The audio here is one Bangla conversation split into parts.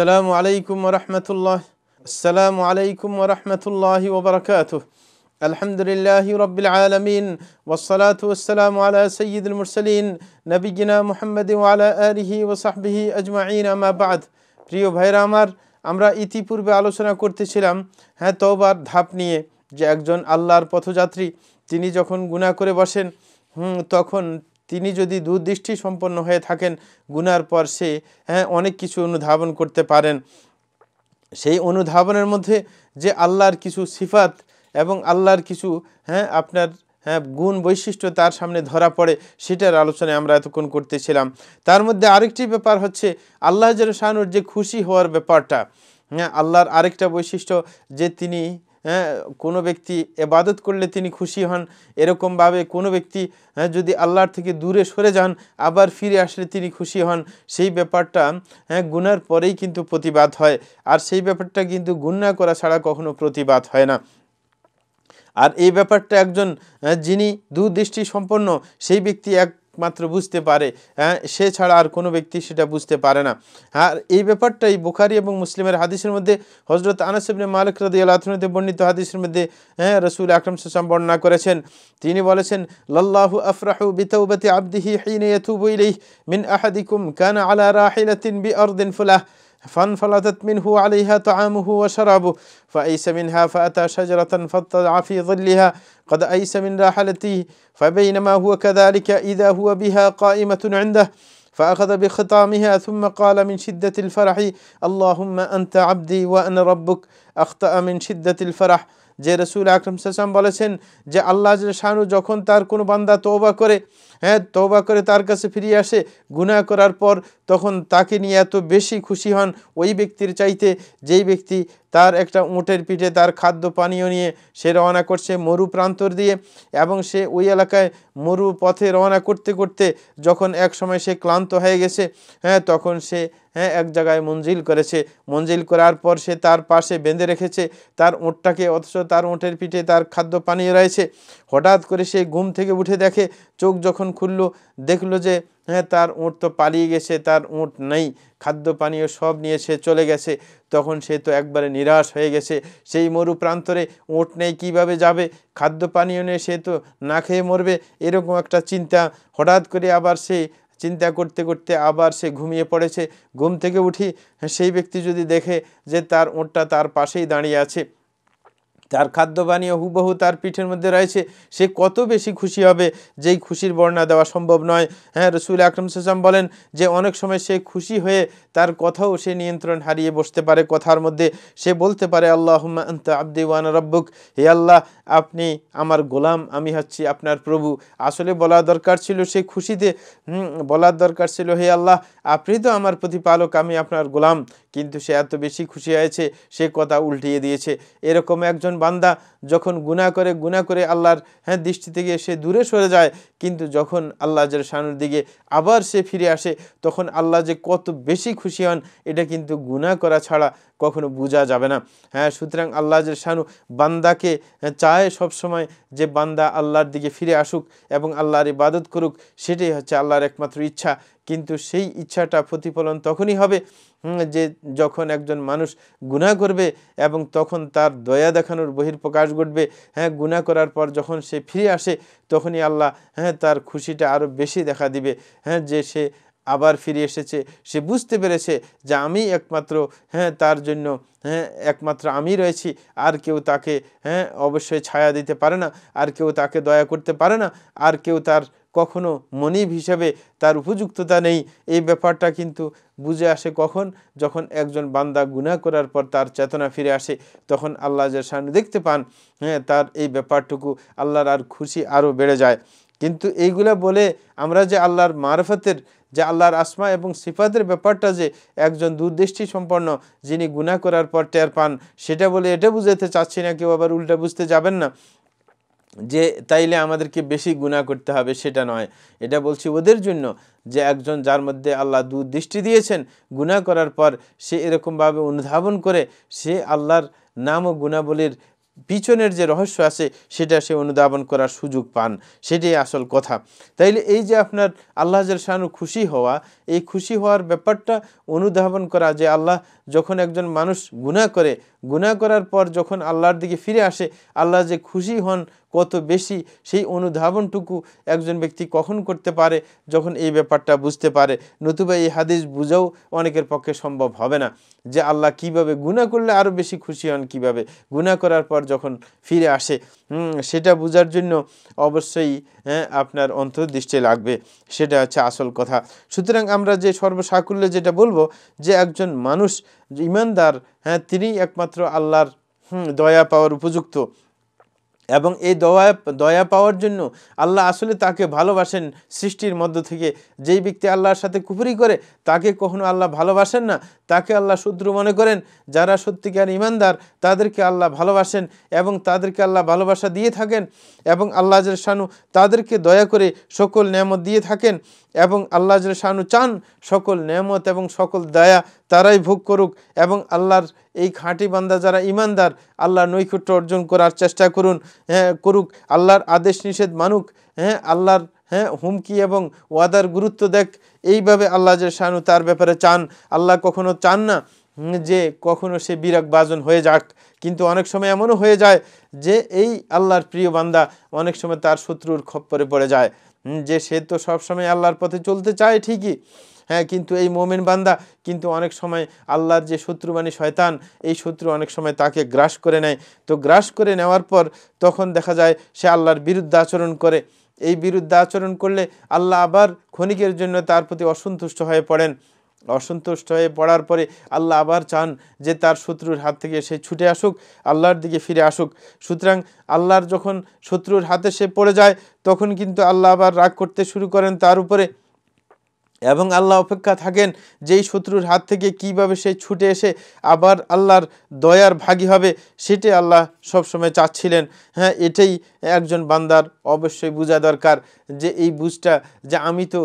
আসসালামু আলাইকুম রহমতুল্লাহ আসসালামু আলাইকুম রহমতুল্লাহ ওবরকাত আলহামদুলিল্লাহ রবিল আলমিন ওসলাত ওসালাম আলা সঈদুল মুরসলিন নবীনা মোহাম্মদ আলা আলহি ওসাহবিহি আজমাইন আমাবাদ প্রিয় ভাইরা আমার আমরা ইতিপূর্বে আলোচনা করতেছিলাম হ্যাঁ তওবার ধাপ নিয়ে যে একজন আল্লাহর পথযাত্রী তিনি যখন গুণা করে বসেন হুম তখন তিনি যদি দুর্দৃষ্টি সম্পন্ন হয়ে থাকেন গুনার পর সে হ্যাঁ অনেক কিছু অনুধাবন করতে পারেন সেই অনুধাবনের মধ্যে যে আল্লাহর কিছু সিফাত এবং আল্লাহর কিছু হ্যাঁ আপনার হ্যাঁ গুণ বৈশিষ্ট্য তার সামনে ধরা পড়ে সেটার আলোচনায় আমরা এতক্ষণ করতেছিলাম তার মধ্যে আরেকটি ব্যাপার হচ্ছে আল্লাহ জের শাহনুর যে খুশি হওয়ার ব্যাপারটা হ্যাঁ আল্লাহর আরেকটা বৈশিষ্ট্য যে তিনি হ্যাঁ, কোনো ব্যক্তি এবাদত করলে তিনি খুশি হন এরকমভাবে কোনো ব্যক্তি হ্যাঁ, যদি আল্লাহর থেকে দূরে সরে যান আবার ফিরে আসলে তিনি খুশি হন সেই ব্যাপারটা হ্যাঁ গুনার পরেই কিন্তু প্রতিবাদ হয় আর সেই ব্যাপারটা কিন্তু গুণা করা ছাড়া কখনো প্রতিবাদ হয় না আর এই ব্যাপারটা একজন হ্যাঁ, যিনি দুদৃষ্টি সম্পন্ন সেই ব্যক্তি এক একমাত্র বুঝতে পারে হ্যাঁ সে ছাড়া আর কোনো ব্যক্তি সেটা বুঝতে পারে না আর এই ব্যাপারটাই বুখারি এবং মুসলিমের হাদিসের মধ্যে হজরত আনাসিবনে মালিক রদি আলাহনীতে বর্ণিত হাদিসের মধ্যে হ্যাঁ রসুল আকরম সুসাম বর্ণনা করেছেন তিনি বলেছেন লাল্লাহু আফরাহু বিতৌবতি আব্দিহি হিনে ইথুবইলিহ মিন আহাদিকুম কান আলা রাহিলাতিন বি অর্দিন ফুলাহ فانفلتت منه عليها طعامه وشرابه فأيس منها فأتى شجرة فاطلع في ظلها قد أيس من راحلته فبينما هو كذلك إذا هو بها قائمة عنده فأخذ بخطامها ثم قال من شدة الفرح اللهم أنت عبدي وأنا ربك أخطأ من شدة الفرح যে রসুল আকরম সাসাম বলেছেন যে আল্লাহ শাহানু যখন তার কোনো বান্দা তৌবা করে হ্যাঁ তৌবা করে তার কাছে ফিরিয়ে আসে গুণা করার পর তখন তাকে নিয়ে এত বেশি খুশি হন ওই ব্যক্তির চাইতে যেই ব্যক্তি তার একটা উঁটের পিঠে তার খাদ্য পানীয় নিয়ে সে রওনা করছে মরু প্রান্তর দিয়ে এবং সে ওই এলাকায় মরু পথে রওনা করতে করতে যখন এক সময় সে ক্লান্ত হয়ে গেছে হ্যাঁ তখন সে হ্যাঁ এক জায়গায় মঞ্জিল করেছে মঞ্জিল করার পর সে তার পাশে বেঁধে রেখেছে তার উঁটটাকে অথচ তার উঁটের পিঠে তার খাদ্য পানীয় রয়েছে হঠাৎ করে সে ঘুম থেকে উঠে দেখে চোখ যখন খুললো দেখলো যে হ্যাঁ তার উঁট তো পালিয়ে গেছে তার উঁট নেই খাদ্য পানীয় সব নিয়ে সে চলে গেছে তখন সে তো একবারে নিরাশ হয়ে গেছে সেই মরু প্রান্তরে উঁট নেই কীভাবে যাবে খাদ্য পানীয় নিয়ে সে তো না খেয়ে মরবে এরকম একটা চিন্তা হঠাৎ করে আবার সে চিন্তা করতে করতে আবার সে ঘুমিয়ে পড়েছে ঘুম থেকে উঠি সেই ব্যক্তি যদি দেখে যে তার উঁটটা তার পাশেই দাঁড়িয়ে আছে তার খাদ্য হুবহু তার পিঠের মধ্যে রয়েছে সে কত বেশি খুশি হবে যেই খুশির বর্ণনা দেওয়া সম্ভব নয় হ্যাঁ রসুল আকরম সাম বলেন যে অনেক সময় সে খুশি হয়ে তার কথাও সে নিয়ন্ত্রণ হারিয়ে বসতে পারে কথার মধ্যে সে বলতে পারে আল্লাহ আব্দি ওয়ান রব্বুক হে আল্লাহ আপনি আমার গোলাম আমি হচ্ছি আপনার প্রভু আসলে বলা দরকার ছিল সে খুশিতে বলার দরকার ছিল হে আল্লাহ আপনি তো আমার প্রতিপালক আমি আপনার গোলাম কিন্তু সে এত বেশি খুশি হয়েছে সে কথা উল্টিয়ে দিয়েছে এরকম একজন বান্দা যখন গুণা করে গুণা করে আল্লাহর হ্যাঁ দৃষ্টি থেকে সে দূরে সরে যায় কিন্তু যখন আল্লাহ যার সানুর দিকে আবার সে ফিরে আসে তখন আল্লাহ যে কত বেশি খুশি হন এটা কিন্তু গুণা করা ছাড়া কখনো বোঝা যাবে না হ্যাঁ সুতরাং আল্লাহ যে শানু বান্দাকে চায় সবসময় যে বান্দা আল্লাহর দিকে ফিরে আসুক এবং আল্লাহর ইবাদত করুক সেটাই হচ্ছে আল্লাহর একমাত্র ইচ্ছা কিন্তু সেই ইচ্ছাটা প্রতিফলন তখনই হবে যে যখন একজন মানুষ গুণা করবে এবং তখন তার দয়া দেখানোর বহির্প্রকাশ ঘটবে হ্যাঁ গুণা করার পর যখন সে ফিরে আসে তখনই আল্লাহ হ্যাঁ তার খুশিটা আরও বেশি দেখা দিবে হ্যাঁ যে সে আবার ফিরে এসেছে সে বুঝতে পেরেছে যে আমি একমাত্র হ্যাঁ তার জন্য হ্যাঁ একমাত্র আমি রয়েছি আর কেউ তাকে হ্যাঁ অবশ্যই ছায়া দিতে পারে না আর কেউ তাকে দয়া করতে পারে না আর কেউ তার কখনো মনিব হিসাবে তার উপযুক্ততা নেই এই ব্যাপারটা কিন্তু বুঝে আসে কখন যখন একজন বান্দা গুণা করার পর তার চেতনা ফিরে আসে তখন আল্লাহ জাসানু দেখতে পান হ্যাঁ তার এই ব্যাপারটুকু আল্লাহর আর খুশি আরও বেড়ে যায় কিন্তু এইগুলা বলে আমরা যে আল্লাহর মারফতের যে আল্লাহর আসমা এবং সিফাতের ব্যাপারটা যে একজন দূরদৃষ্টি সম্পন্ন যিনি গুণা করার পর টের পান সেটা বলে এটা বুঝাতে চাচ্ছি না কেউ আবার উল্টা বুঝতে যাবেন না যে তাইলে আমাদেরকে বেশি গুণা করতে হবে সেটা নয় এটা বলছি ওদের জন্য যে একজন যার মধ্যে আল্লাহ দূরদৃষ্টি দিয়েছেন গুণা করার পর সে এরকমভাবে অনুধাবন করে সে আল্লাহর নাম ও গুণাবলীর পিছনের যে রহস্য আছে সেটা সে অনুধাবন করার সুযোগ পান সেটাই আসল কথা তাইলে এই যে আপনার আল্লাহ শাহানু খুশি হওয়া এই খুশি হওয়ার ব্যাপারটা অনুধাবন করা যে আল্লাহ যখন একজন মানুষ গুণা করে গুণা করার পর যখন আল্লাহর দিকে ফিরে আসে আল্লাহ যে খুশি হন কত বেশি সেই অনুধাবনটুকু একজন ব্যক্তি কখন করতে পারে যখন এই ব্যাপারটা বুঝতে পারে নতুবা এই হাদিস বুঝাও অনেকের পক্ষে সম্ভব হবে না যে আল্লাহ কিভাবে গুণা করলে আরও বেশি খুশি হন কিভাবে গুণা করার পর যখন ফিরে আসে সেটা বোঝার জন্য অবশ্যই হ্যাঁ, আপনার অন্তর্দৃষ্টি লাগবে সেটা হচ্ছে আসল কথা সুতরাং আমরা যে সর্বসাকুল্যে যেটা বলবো যে একজন মানুষ যে ইমানদার হ্যাঁ তিনি একমাত্র আল্লাহর দয়া পাওয়ার উপযুক্ত এবং এই দয়া দয়া পাওয়ার জন্য আল্লাহ আসলে তাকে ভালোবাসেন সৃষ্টির মধ্য থেকে যেই ব্যক্তি আল্লাহর সাথে কুপুরি করে তাকে কখনো আল্লাহ ভালোবাসেন না তাকে আল্লাহ শত্রু মনে করেন যারা সত্যিকার ইমানদার তাদেরকে আল্লাহ ভালোবাসেন এবং তাদেরকে আল্লাহ ভালোবাসা দিয়ে থাকেন এবং আল্লাহ শানু তাদেরকে দয়া করে সকল নিয়ামত দিয়ে থাকেন এবং আল্লাহ শানু চান সকল নিয়ামত এবং সকল দয়া তারাই ভোগ করুক এবং আল্লাহর এই খাঁটি বান্দা যারা ইমানদার আল্লাহর নৈকট্য অর্জন করার চেষ্টা করুন হ্যাঁ করুক আল্লাহর আদেশ নিষেধ মানুক হ্যাঁ আল্লাহর হ্যাঁ হুমকি এবং ওয়াদার গুরুত্ব দেখ এইভাবে আল্লাহ যে শাহানু তার ব্যাপারে চান আল্লাহ কখনো চান না যে কখনো সে বিরাগ বাজন হয়ে যাক কিন্তু অনেক সময় এমনও হয়ে যায় যে এই আল্লাহর প্রিয় বান্দা অনেক সময় তার শত্রুর খপ্পরে পড়ে যায় যে সে তো সবসময় আল্লাহর পথে চলতে চায় ঠিকই হ্যাঁ কিন্তু এই মোমেন বান্দা কিন্তু অনেক সময় আল্লাহর যে শত্রু মানে শয়তান এই শত্রু অনেক সময় তাকে গ্রাস করে নেয় তো গ্রাস করে নেওয়ার পর তখন দেখা যায় সে আল্লাহর বিরুদ্ধে আচরণ করে এই বিরুদ্ধে আচরণ করলে আল্লাহ আবার ক্ষণিকের জন্য তার প্রতি অসন্তুষ্ট হয়ে পড়েন অসন্তুষ্ট হয়ে পড়ার পরে আল্লাহ আবার চান যে তার শত্রুর হাত থেকে সে ছুটে আসুক আল্লাহর দিকে ফিরে আসুক সুতরাং আল্লাহর যখন শত্রুর হাতে সে পড়ে যায় তখন কিন্তু আল্লাহ আবার রাগ করতে শুরু করেন তার উপরে এবং আল্লাহ অপেক্ষা থাকেন যেই শত্রুর হাত থেকে কিভাবে সে ছুটে এসে আবার আল্লাহর দয়ার ভাগী হবে সেটাই আল্লাহ সবসময় চাচ্ছিলেন হ্যাঁ এটাই একজন বান্দার অবশ্যই বোঝা দরকার যে এই বুঝটা যে আমি তো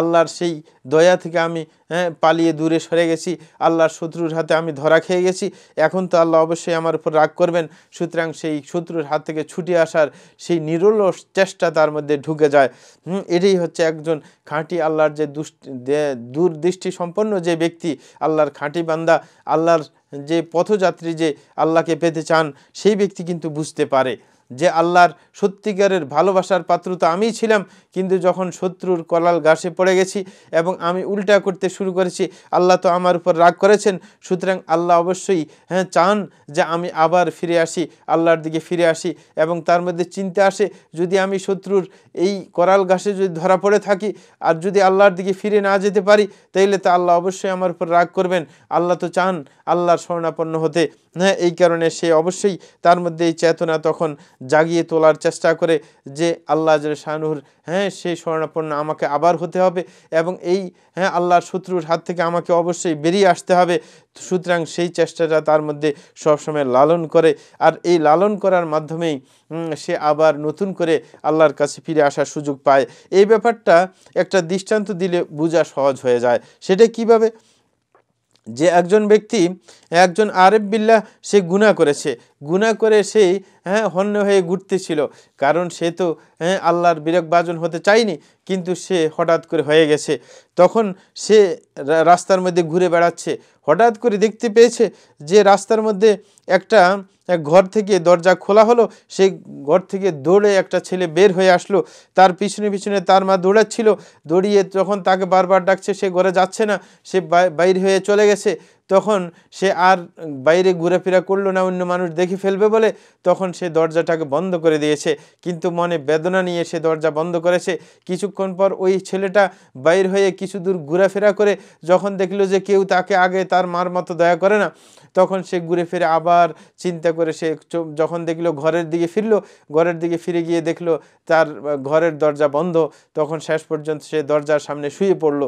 আল্লাহর সেই দয়া থেকে আমি হ্যাঁ, পালিয়ে দূরে সরে গেছি আল্লাহর শত্রুর হাতে আমি ধরা খেয়ে গেছি এখন তো আল্লাহ অবশ্যই আমার উপর রাগ করবেন সুতরাং সেই শত্রুর হাত থেকে ছুটে আসার সেই নিরলস চেষ্টা তার মধ্যে ঢুকে যায় এটাই হচ্ছে একজন খাঁটি আল্লাহর যে দূরদৃষ্টি সম্পন্ন যে ব্যক্তি আল্লাহর খাঁটি বান্দা আল্লাহর যে পথযাত্রী যে আল্লাহকে পেতে চান সেই ব্যক্তি কিন্তু বুঝতে পারে যে আল্লাহর সত্যিকারের ভালোবাসার পাত্র তো আমিই ছিলাম কিন্তু যখন শত্রুর কলাল গাছে পড়ে গেছি এবং আমি উল্টা করতে শুরু করেছি আল্লাহ তো আমার উপর রাগ করেছেন সুতরাং আল্লাহ অবশ্যই হ্যাঁ চান যে আমি আবার ফিরে আসি আল্লাহর দিকে ফিরে আসি এবং তার মধ্যে চিন্তা আসে যদি আমি শত্রুর এই করাল গাছে যদি ধরা পড়ে থাকি আর যদি আল্লাহর দিকে ফিরে না যেতে পারি তাইলে তা আল্লাহ অবশ্যই আমার উপর রাগ করবেন আল্লাহ তো চান আল্লাহর শরণাপন্ন হতে হ্যাঁ এই কারণে সে অবশ্যই তার মধ্যে এই চেতনা তখন জাগিয়ে তোলার চেষ্টা করে যে আল্লাহ শাহনুর হ্যাঁ সেই স্বর্ণাপন্ন আমাকে আবার হতে হবে এবং এই হ্যাঁ আল্লাহর শত্রুর হাত থেকে আমাকে অবশ্যই বেরিয়ে আসতে হবে সুতরাং সেই চেষ্টাটা তার মধ্যে সবসময় লালন করে আর এই লালন করার মাধ্যমেই সে আবার নতুন করে আল্লাহর কাছে ফিরে আসার সুযোগ পায় এই ব্যাপারটা একটা দৃষ্টান্ত দিলে বোঝা সহজ হয়ে যায় সেটা কিভাবে যে একজন ব্যক্তি একজন আরেফ বিল্লা সে গুণা করেছে গুণা করে সেই হ্যাঁ হন্য হয়ে ঘুরতেছিল কারণ সে তো হ্যাঁ আল্লাহর বিরকবাজন হতে চায়নি কিন্তু সে হঠাৎ করে হয়ে গেছে তখন সে রাস্তার মধ্যে ঘুরে বেড়াচ্ছে হঠাৎ করে দেখতে পেয়েছে যে রাস্তার মধ্যে একটা ঘর থেকে দরজা খোলা হলো সেই ঘর থেকে দৌড়ে একটা ছেলে বের হয়ে আসলো তার পিছনে পিছনে তার মা দৌড়াচ্ছিল দৌড়িয়ে যখন তাকে বারবার ডাকছে সে ঘরে যাচ্ছে না সে বাইর হয়ে চলে গেছে তখন সে আর বাইরে ঘুরাফেরা করলো না অন্য মানুষ দেখে ফেলবে বলে তখন সে দরজাটাকে বন্ধ করে দিয়েছে কিন্তু মনে বেদনা নিয়ে সে দরজা বন্ধ করেছে কিছুক্ষণ পর ওই ছেলেটা বাইর হয়ে কিছু দূর ঘুরাফেরা করে যখন দেখলো যে কেউ তাকে আগে তার মার মতো দয়া করে না তখন সে ঘুরে ফিরে আবার চিন্তা করে সে যখন দেখলো ঘরের দিকে ফিরলো ঘরের দিকে ফিরে গিয়ে দেখলো তার ঘরের দরজা বন্ধ তখন শেষ পর্যন্ত সে দরজার সামনে শুয়ে পড়লো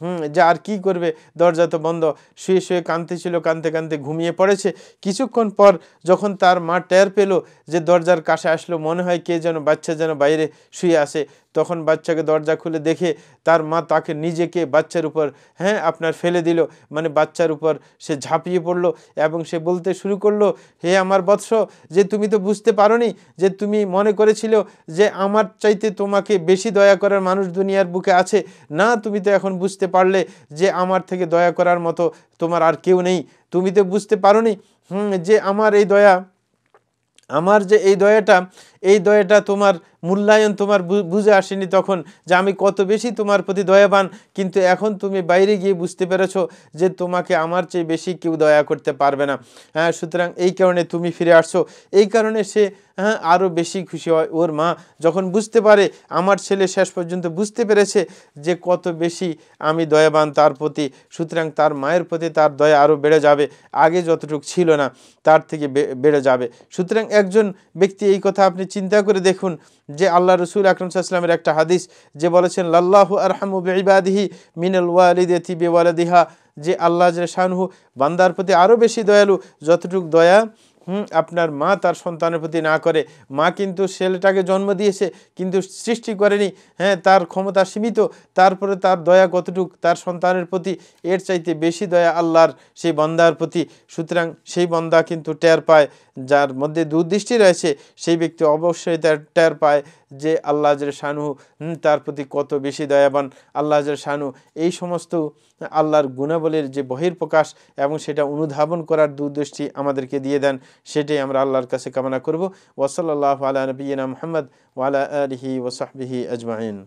হুম যে আর কি করবে দরজা তো বন্ধ শুয়ে শুয়ে ছিল কাঁদতে কাঁদতে ঘুমিয়ে পড়েছে কিছুক্ষণ পর যখন তার মা টের পেল যে দরজার কাছে আসলো মনে হয় কে যেন বাচ্চা যেন বাইরে শুয়ে আসে তখন বাচ্চাকে দরজা খুলে দেখে তার মা তাকে নিজেকে বাচ্চার উপর হ্যাঁ আপনার ফেলে দিল মানে বাচ্চার উপর সে ঝাঁপিয়ে পড়ল এবং সে বলতে শুরু করলো হে আমার বৎস যে তুমি তো বুঝতে পারোনি যে তুমি মনে করেছিল যে আমার চাইতে তোমাকে বেশি দয়া করার মানুষ দুনিয়ার বুকে আছে না তুমি তো এখন বুঝতে পারলে যে আমার থেকে দয়া করার মতো তোমার আর কেউ নেই তুমি তো বুঝতে পারোনি হুম যে আমার এই দয়া আমার যে এই দয়াটা এই দয়াটা তোমার মূল্যায়ন তোমার বুঝে আসেনি তখন যে আমি কত বেশি তোমার প্রতি দয়াবান কিন্তু এখন তুমি বাইরে গিয়ে বুঝতে পেরেছ যে তোমাকে আমার চেয়ে বেশি কেউ দয়া করতে পারবে না হ্যাঁ সুতরাং এই কারণে তুমি ফিরে আসছো এই কারণে সে হ্যাঁ আরও বেশি খুশি হয় ওর মা যখন বুঝতে পারে আমার ছেলে শেষ পর্যন্ত বুঝতে পেরেছে যে কত বেশি আমি দয়াবান তার প্রতি সুতরাং তার মায়ের প্রতি তার দয়া আরও বেড়ে যাবে আগে যতটুকু ছিল না তার থেকে বেড়ে যাবে সুতরাং একজন ব্যক্তি এই কথা আপনি চিন্তা করে দেখুন যে আল্লাহ রসুল আকরম সাল্লামের একটা হাদিস যে বলেছেন লাল্লাহু আরহামু বেবাদিহি মিনাল ওয়ালিদেথি বেওয়ালিহা যে আল্লাহ শানহু বান্দার প্রতি আরও বেশি দয়ালু যতটুক দয়া হুম আপনার মা তার সন্তানের প্রতি না করে মা কিন্তু ছেলেটাকে জন্ম দিয়েছে কিন্তু সৃষ্টি করেনি হ্যাঁ তার ক্ষমতা সীমিত তারপরে তার দয়া কতটুক তার সন্তানের প্রতি এর চাইতে বেশি দয়া আল্লাহর সেই বন্দার প্রতি সুতরাং সেই বন্দা কিন্তু টের পায় যার মধ্যে দুর্দৃষ্টি রয়েছে সেই ব্যক্তি অবশ্যই তার টের পায় যে আল্লাহ শানু তার প্রতি কত বেশি দয়াবান আল্লাহ শানু এই সমস্ত আল্লাহর গুণাবলীর যে বহির্প্রকাশ এবং সেটা অনুধাবন করার দূরদৃষ্টি আমাদেরকে দিয়ে দেন সেটাই আমরা আল্লাহর কাছে কামনা করবো ওসল্লাহ আলা নবীনা মোহাম্মদ ওয়ালা আলহি ওসাহবিহি আজমাইন